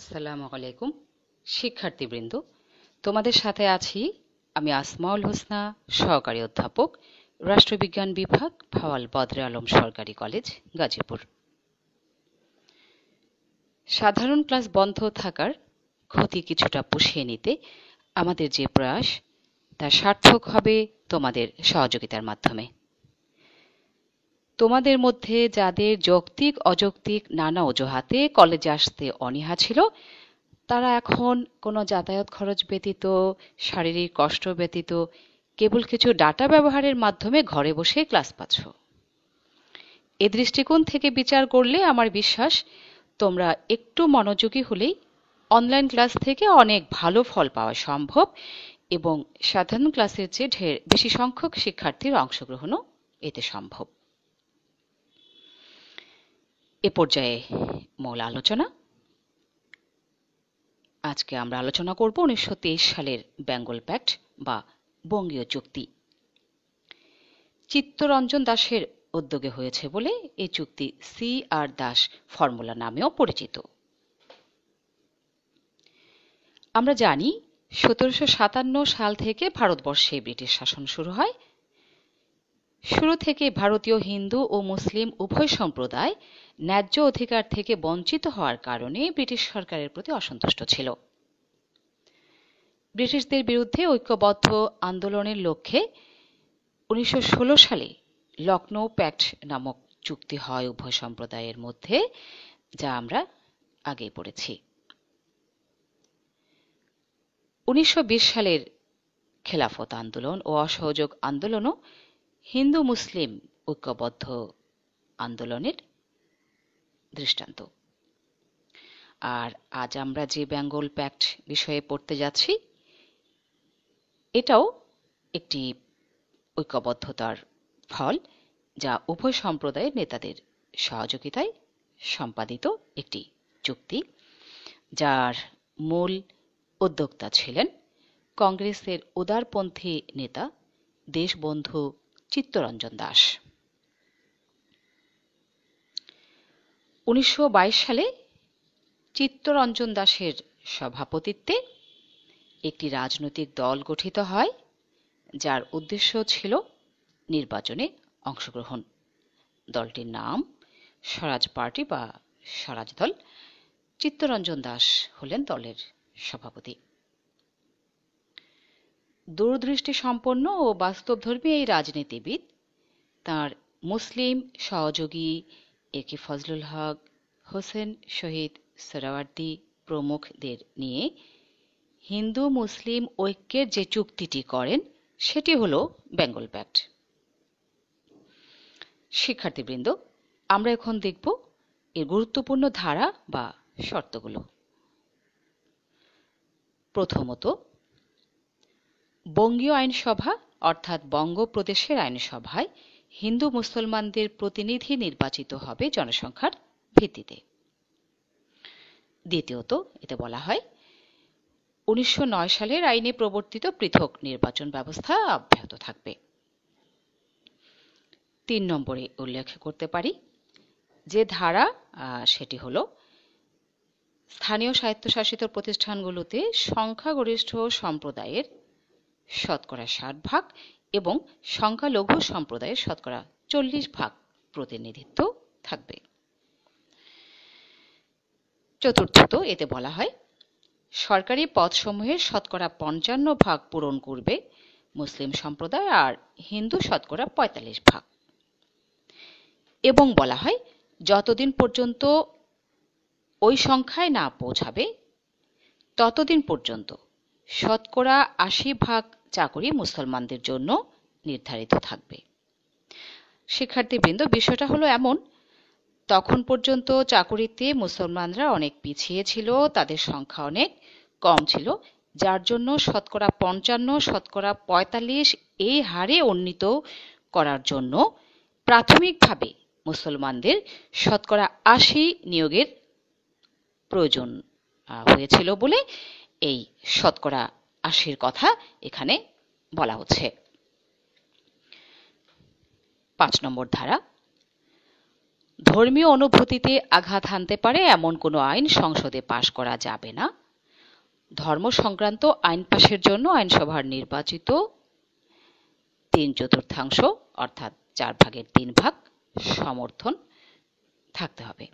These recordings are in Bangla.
আসসালামু আলাইকুম শিক্ষার্থীবৃন্দ তোমাদের সাথে আছি আমি আসমাউল হোসনা সহকারী অধ্যাপক রাষ্ট্রবিজ্ঞান বিভাগ ভাওয়াল বদরে আলম সরকারি কলেজ গাজীপুর সাধারণ ক্লাস বন্ধ থাকার ক্ষতি কিছুটা পুষিয়ে নিতে আমাদের যে প্রয়াস তা সার্থক হবে তোমাদের সহযোগিতার মাধ্যমে তোমাদের মধ্যে যাদের যৌক্তিক অযৌক্তিক নানা অজুহাতে কলেজে আসতে অনীহা ছিল তারা এখন কোনো যাতায়াত খরচ ব্যতীত শারীরিক কষ্ট ব্যতীত কেবল কিছু ডাটা ব্যবহারের মাধ্যমে ঘরে বসে ক্লাস পাচ্ছ এ দৃষ্টিকোণ থেকে বিচার করলে আমার বিশ্বাস তোমরা একটু মনোযোগী হলেই অনলাইন ক্লাস থেকে অনেক ভালো ফল পাওয়া সম্ভব এবং সাধারণ ক্লাসের চেয়ে ঢের বেশি সংখ্যক শিক্ষার্থীর অংশগ্রহণও এতে সম্ভব এ পর্যায়ে মূল আলোচনা আজকে আমরা আলোচনা করব উনিশশো সালের বেঙ্গল প্যাক্ট বা বঙ্গীয় চুক্তি চিত্তরঞ্জন দাসের উদ্যোগে হয়েছে বলে এই চুক্তি সি আর দাস ফর্মুলা নামেও পরিচিত আমরা জানি সতেরোশো সাতান্ন সাল থেকে ভারতবর্ষে ব্রিটিশ শাসন শুরু হয় শুরু থেকে ভারতীয় হিন্দু ও মুসলিম উভয় সম্প্রদায় ন্যায্য অধিকার থেকে বঞ্চিত হওয়ার কারণে ব্রিটিশ সরকারের প্রতি অসন্তুষ্ট ছিল ব্রিটিশদের বিরুদ্ধে ঐক্যবদ্ধ আন্দোলনের লক্ষ্যে উনিশশো সালে লখনৌ প্যাক্ট নামক চুক্তি হয় উভয় সম্প্রদায়ের মধ্যে যা আমরা আগেই পড়েছি উনিশশো সালের খেলাফত আন্দোলন ও অসহযোগ আন্দোলনও হিন্দু মুসলিম ঐক্যবদ্ধ আন্দোলনের দৃষ্টান্ত আর আজ আমরা যে বেঙ্গল প্যাক্ট বিষয়ে পড়তে যাচ্ছি এটাও একটি ঐক্যবদ্ধতার ফল যা উভয় সম্প্রদায়ের নেতাদের সহযোগিতায় সম্পাদিত একটি চুক্তি যার মূল উদ্যোক্তা ছিলেন কংগ্রেসের উদারপন্থী নেতা দেশবন্ধু চিত্তরঞ্জন দাস উনিশশো সালে চিত্তরঞ্জন দাসের সভাপতিত্বে একটি রাজনৈতিক দল গঠিত হয় যার উদ্দেশ্য ছিল নির্বাচনে অংশগ্রহণ দলটির নাম স্বরাজ পার্টি বা স্বরাজ দল চিত্তরঞ্জন দাস হলেন দলের সভাপতি দূরদৃষ্টি সম্পন্ন ও বাস্তবধর্মী এই রাজনীতিবিদ তার মুসলিম সহযোগী এ কে ফজলুল হক হোসেন শহীদ সরাওয়ার্দি প্রমুখদের নিয়ে হিন্দু মুসলিম ঐক্যের যে চুক্তিটি করেন সেটি হল বেঙ্গল প্যাক্ট শিক্ষার্থীবৃন্দ আমরা এখন দেখব এর গুরুত্বপূর্ণ ধারা বা শর্তগুলো প্রথমত বঙ্গীয় আইনসভা অর্থাৎ বঙ্গ প্রদেশের আইনসভায় হিন্দু মুসলমানদের প্রতিনিধি নির্বাচিত হবে জনসংখ্যার ভিত্তিতে দ্বিতীয়ত এতে বলা হয় উনিশশো সালের আইনে প্রবর্তিত পৃথক নির্বাচন ব্যবস্থা অব্যাহত থাকবে তিন নম্বরে উল্লেখ করতে পারি যে ধারা সেটি হল স্থানীয় স্বায়ত্তশাসিত প্রতিষ্ঠানগুলোতে সংখ্যাগরিষ্ঠ সম্প্রদায়ের শতকরা ষাট ভাগ এবং সংখ্যালঘু সম্প্রদায়ের শতকরা চল্লিশ ভাগ প্রতিনিধিত্ব থাকবে চতুর্থত এতে বলা হয় সরকারি পদসমূহের শতকরা পঞ্চান্ন ভাগ পূরণ করবে মুসলিম সম্প্রদায় আর হিন্দু শতকরা পঁয়তাল্লিশ ভাগ এবং বলা হয় যতদিন পর্যন্ত ওই সংখ্যায় না পৌঁছাবে ততদিন পর্যন্ত শতকরা আশি ভাগ চাকরি মুসলমানদের জন্য নির্ধারিত থাকবে শিক্ষার্থীবৃন্দ বিষয়টা হলো এমন তখন পর্যন্ত চাকুরিতে মুসলমানরা অনেক পিছিয়ে ছিল তাদের সংখ্যা অনেক কম ছিল যার জন্য শতকরা পঞ্চান্ন শতকরা পঁয়তাল্লিশ এই হারে উন্নীত করার জন্য প্রাথমিকভাবে মুসলমানদের শতকরা আশি নিয়োগের প্রয়োজন হয়েছিল বলে এই শতকরা আশির কথা এখানে বলা হচ্ছে পাঁচ নম্বর ধারা ধর্মীয় অনুভূতিতে আঘাত হানতে পারে এমন কোনো আইন সংসদে পাশ করা যাবে না ধর্ম সংক্রান্ত আইন পাশের জন্য আইনসভার নির্বাচিত তিন চতুর্থাংশ অর্থাৎ চার ভাগের তিন ভাগ সমর্থন থাকতে হবে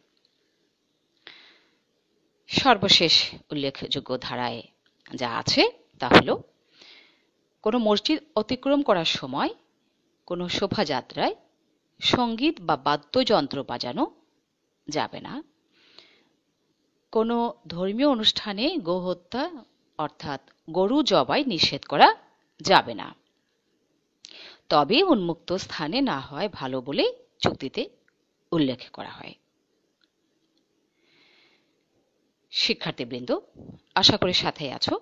সর্বশেষ উল্লেখযোগ্য ধারায় যা আছে তা হল কোনো মসজিদ অতিক্রম করার সময় কোনো শোভাযাত্রায় সঙ্গীত বা বাদ্যযন্ত্র বাজানো যাবে না কোনো ধর্মীয় অনুষ্ঠানে গোহত্যা অর্থাৎ গরু জবাই নিষেধ করা যাবে না তবে উন্মুক্ত স্থানে না হয় ভালো বলে চুক্তিতে উল্লেখ করা হয় শিক্ষার্থীবৃন্দ আশা করি সাথে আছো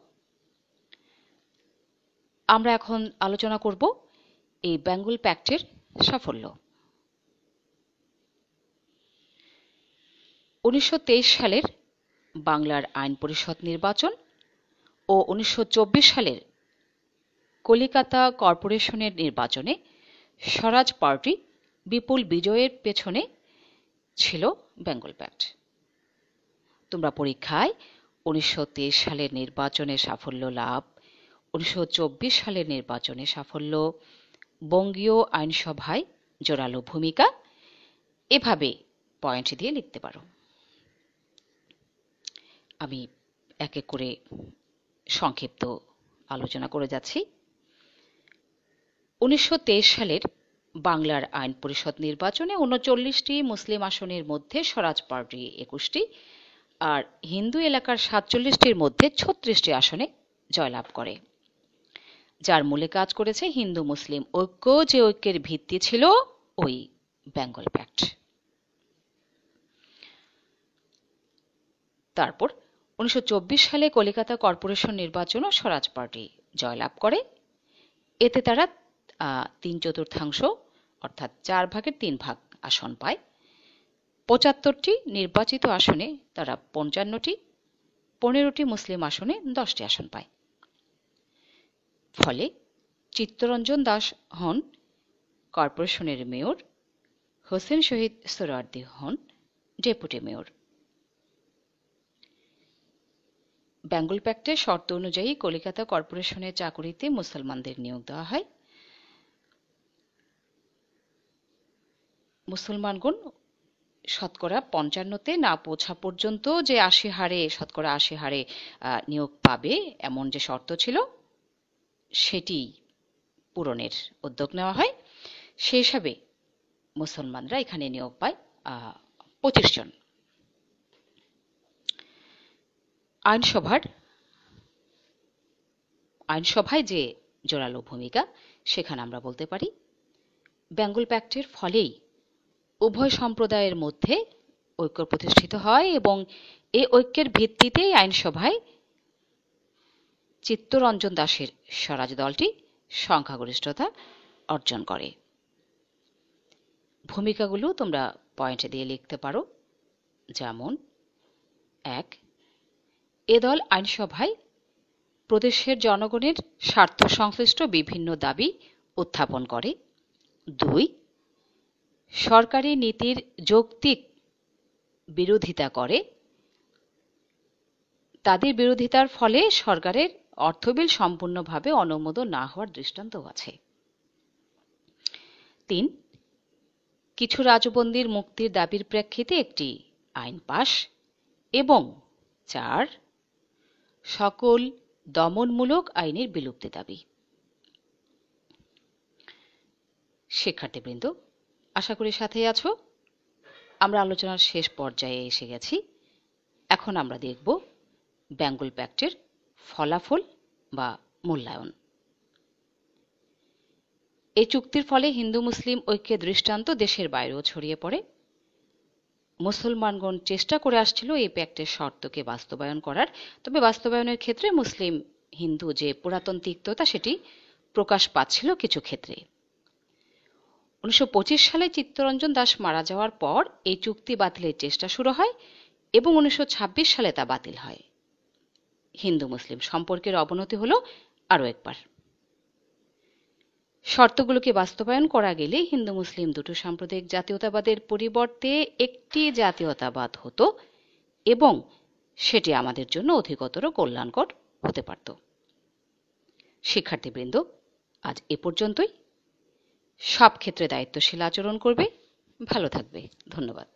আমরা এখন আলোচনা করব এই বেঙ্গল প্যাক্টের সাফল্য উনিশশো সালের বাংলার আইন পরিষদ নির্বাচন ও উনিশশো সালের কলিকাতা কর্পোরেশনের নির্বাচনে স্বরাজ পার্টি বিপুল বিজয়ের পেছনে ছিল বেঙ্গল প্যাক্ট তোমরা পরীক্ষায় উনিশশো সালের নির্বাচনে সাফল্য লাভ উনিশশো সালের নির্বাচনে সাফল্য বঙ্গীয় আইনসভায় জোরালো ভূমিকা এভাবে পয়েন্ট দিয়ে লিখতে পারো আমি এক এক করে সংক্ষিপ্ত আলোচনা করে যাচ্ছি উনিশশো সালের বাংলার আইন পরিষদ নির্বাচনে উনচল্লিশটি মুসলিম আসনের মধ্যে স্বরাজ পার্টি একুশটি আর হিন্দু এলাকার সাতচল্লিশটির মধ্যে ছত্রিশটি আসনে জয়লাভ করে যার মূলে কাজ করেছে হিন্দু মুসলিম ঐক্য যে ঐক্যের ভিত্তি ছিল ওই বেঙ্গল প্যাক্ট তারপর উনিশশো সালে কলিকাতা কর্পোরেশন নির্বাচনও স্বরাজ পার্টি জয়লাভ করে এতে তারা তিন চতুর্থাংশ অর্থাৎ চার ভাগের তিন ভাগ আসন পায় পঁচাত্তরটি নির্বাচিত আসনে তারা পঞ্চান্নটি পনেরোটি মুসলিম আসনে দশটি আসন পায় ফলে চিত্তরঞ্জন দাস হন কর্পোরেশনের মেয়র হোসেন শহীদ সোরার্দি হন ডেপুটি মেয়র বেঙ্গল প্যাক্টের শর্ত অনুযায়ী কলিকাতা কর্পোরেশনের চাকুরিতে মুসলমানদের নিয়োগ দেওয়া হয় মুসলমানগণ শতকরা পঞ্চান্নতে না পৌঁছা পর্যন্ত যে আশি হারে শতকরা আশি হারে নিয়োগ পাবে এমন যে শর্ত ছিল সেটি পূরণের উদ্যোগ নেওয়া হয় সে হিসাবে মুসলমানরা এখানে নিয়োগ পায় পঁচিশ জন আইনসভার আইনসভায় যে জোরালো ভূমিকা সেখানে আমরা বলতে পারি বেঙ্গল প্যাক্টের ফলেই উভয় সম্প্রদায়ের মধ্যে ঐক্য প্রতিষ্ঠিত হয় এবং এই ঐক্যের ভিত্তিতেই আইনসভায় চিত্তরঞ্জন দাসের স্বরাজ দলটি সংখ্যাগরিষ্ঠতা অর্জন করে ভূমিকাগুলো তোমরা পয়েন্ট দিয়ে লিখতে পারো যেমন এক এ দল আইনসভায় প্রদেশের জনগণের স্বার্থ সংশ্লিষ্ট বিভিন্ন দাবি উত্থাপন করে দুই সরকারি নীতির যৌক্তিক বিরোধিতা করে তাদের বিরোধিতার ফলে সরকারের অর্থবিল সম্পূর্ণভাবে অনুমোদন না হওয়ার দৃষ্টান্ত আছে তিন কিছু রাজবন্দির মুক্তির দাবির প্রেক্ষিতে একটি আইন পাশ এবং চার সকল দমনমূলক আইনের বিলুপ্তি দাবি শিক্ষার্থীবৃন্দ আশা করি সাথেই আছো আমরা আলোচনার শেষ পর্যায়ে এসে গেছি এখন আমরা দেখব বেঙ্গল প্যাক্টের ফলাফল বা মূল্যায়ন এই চুক্তির ফলে হিন্দু মুসলিম ঐক্যের দৃষ্টান্ত দেশের বাইরেও ছড়িয়ে পড়ে মুসলমানগণ চেষ্টা করে আসছিল এই প্যাক্টের শর্তকে বাস্তবায়ন করার তবে বাস্তবায়নের ক্ষেত্রে মুসলিম হিন্দু যে পুরাতন তিক্ততা সেটি প্রকাশ পাচ্ছিল কিছু ক্ষেত্রে উনিশশো সালে চিত্তরঞ্জন দাস মারা যাওয়ার পর এই চুক্তি বাতিলের চেষ্টা শুরু হয় এবং উনিশশো সালে তা বাতিল হয় হিন্দু মুসলিম সম্পর্কের অবনতি হল আরও একবার শর্তগুলোকে বাস্তবায়ন করা গেলে হিন্দু মুসলিম দুটো সাম্প্রদায়িক জাতীয়তাবাদের পরিবর্তে একটি জাতীয়তাবাদ হতো এবং সেটি আমাদের জন্য অধিকতর কল্যাণকর হতে পারত শিক্ষার্থীবৃন্দ আজ এ পর্যন্তই সব ক্ষেত্রে দায়িত্বশীল আচরণ করবে ভালো থাকবে ধন্যবাদ